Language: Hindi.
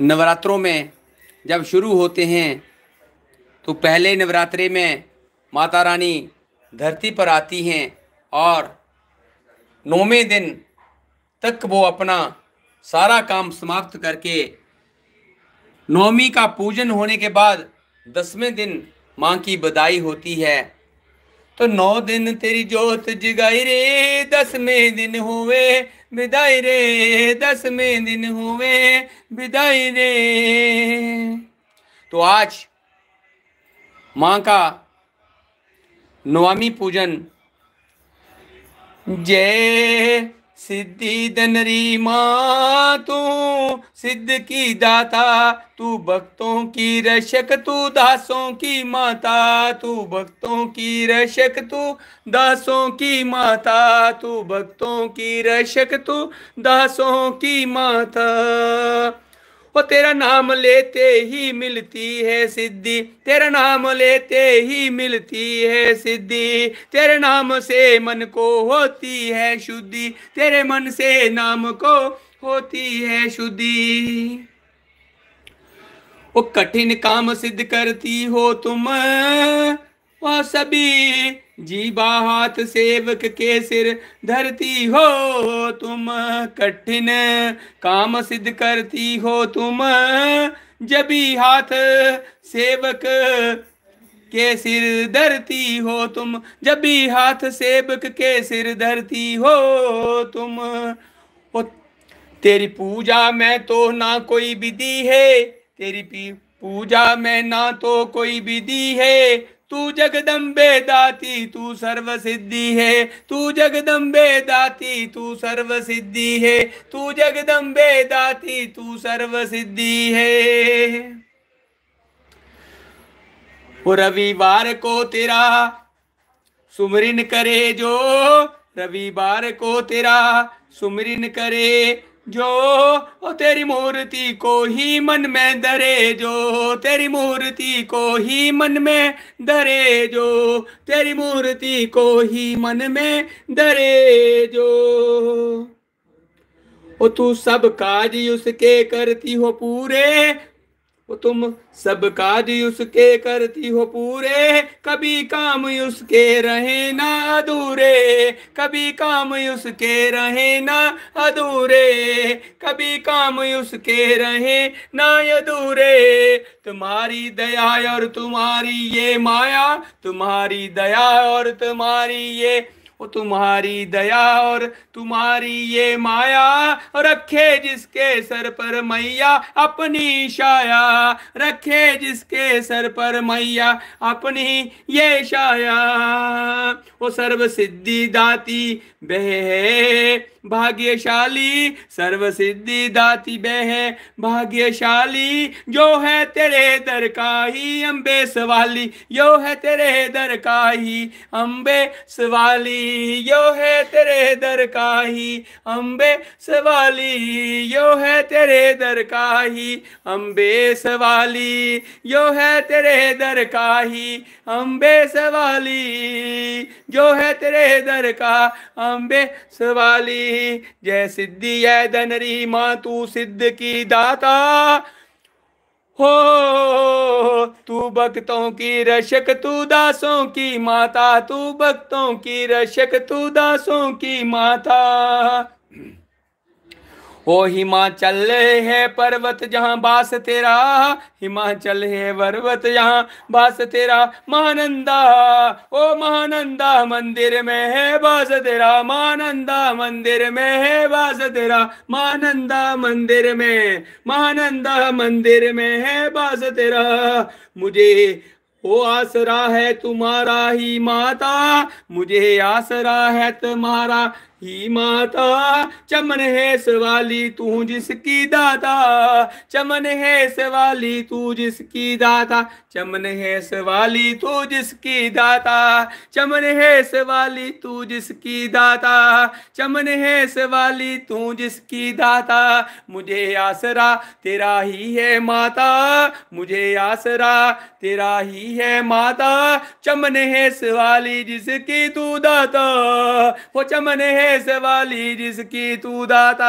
नवरात्रों में जब शुरू होते हैं तो पहले नवरात्रे में माता रानी धरती पर आती हैं और नौवें दिन तक वो अपना सारा काम समाप्त करके नौमी का पूजन होने के बाद दसवें दिन माँ की बधाई होती है तो नौ दिन तेरी जोत जगाई रे दसवें दिन हुए विदाई रे दस में दिन हुए विदाई रे तो आज माँ का नवामी पूजन जय सिद्धि दनरी माँ तू सिद्ध की दाता तू भक्तों की रक्षक तू दासों की माता तू भक्तों की रक्षक तू दासों की माता तू भक्तों की रक्षक तू दासों की माता वो तेरा नाम लेते ही मिलती है सिद्धि तेरा नाम लेते ही मिलती है सिद्धि तेरे नाम से मन को होती है शुद्धि तेरे मन से नाम को होती है शुद्धि वो कठिन काम सिद्ध करती हो तुम वह सभी जीबा हाथ सेवक के सिर धरती हो तुम कठिन काम सिद्ध करती हो तुम जबी हाथ सेवक के सिर धरती हो तुम जबी हाथ सेवक के सिर धरती हो तुम ओ, तेरी पूजा में तो ना कोई विधि है तेरी पूजा में ना तो कोई विधि है तू जगदम्बे दाती तू सर्व सिद्धि है तू जगदम्बे दाती तू सर्व सिद्धि है तू जगदम्बे दाती तू सर्व सिद्धि है रविवार को तेरा सुमरिन करे जो रविवार को तेरा सुमरिन करे जो ओ तेरी मूर्ति को ही मन में दरे जो तेरी मूर्ति को ही मन में दरे जो तेरी मूर्ति को ही मन में दरे जो ओ तू सब काज उसके करती हो पूरे वो तुम सब काज उसके करती हो पूरे कभी काम उसके रहे ना अधूरे कभी काम उसके रहे ना अधूरे कभी काम उसके रहे ना अधूरे तुम्हारी दया और तुम्हारी ये माया तुम्हारी दया और तुम्हारी ये वो तुम्हारी दया और तुम्हारी ये माया रखे जिसके सर पर मैया अपनी शाया रखे जिसके सर पर मैया अपनी ये शाया वो सर्व सिद्धि दाती बह है भाग्यशाली सर्व सिद्धि दाती बह है भाग्यशाली जो है तेरे दर का ही अम्बे सवाली यो है तेरे दर का ही अम्बे सवाली यो है तेरे दर का ही अम्बे सवाली यो है तेरे दर का ही अम्बे सवाली यो है तेरे दर का ही अम्बे सवाली जो है तेरे दर का अम्बे सवाली जय सिद्धि है धनरी माँ तू सिद्ध की दाता हो तू भक्तों की रशक तू दासों की माता तू भक्तों की रशक तू दासों की माता ओ हिमाचल है पर्वत जहाँ बास तेरा हिमाचल है पर्वत जहाँ बास तेरा महानंदा ओ महानंदा मंदिर में है बास तेरा महानंदा मंदिर में है बास तेरा महानंदा मंदिर में महानंदा मंदिर में है बास तेरा मुझे ओ आसरा है तुम्हारा ही माता मुझे आसरा है तुम्हारा ही माता चमन है सवाली तू जिसकी दाता चमन है सवाली तू जिसकी दाता चमन है सवाली तू जिसकी दाता चमन है सवाली तू जिसकी दाता चमन है सवाली तू जिसकी दाता मुझे आसरा तेरा ही है माता मुझे आसरा तेरा ही है माता चमन है सवाली जिसकी तू दाता वो चमन है वाली जिसकी तू दाता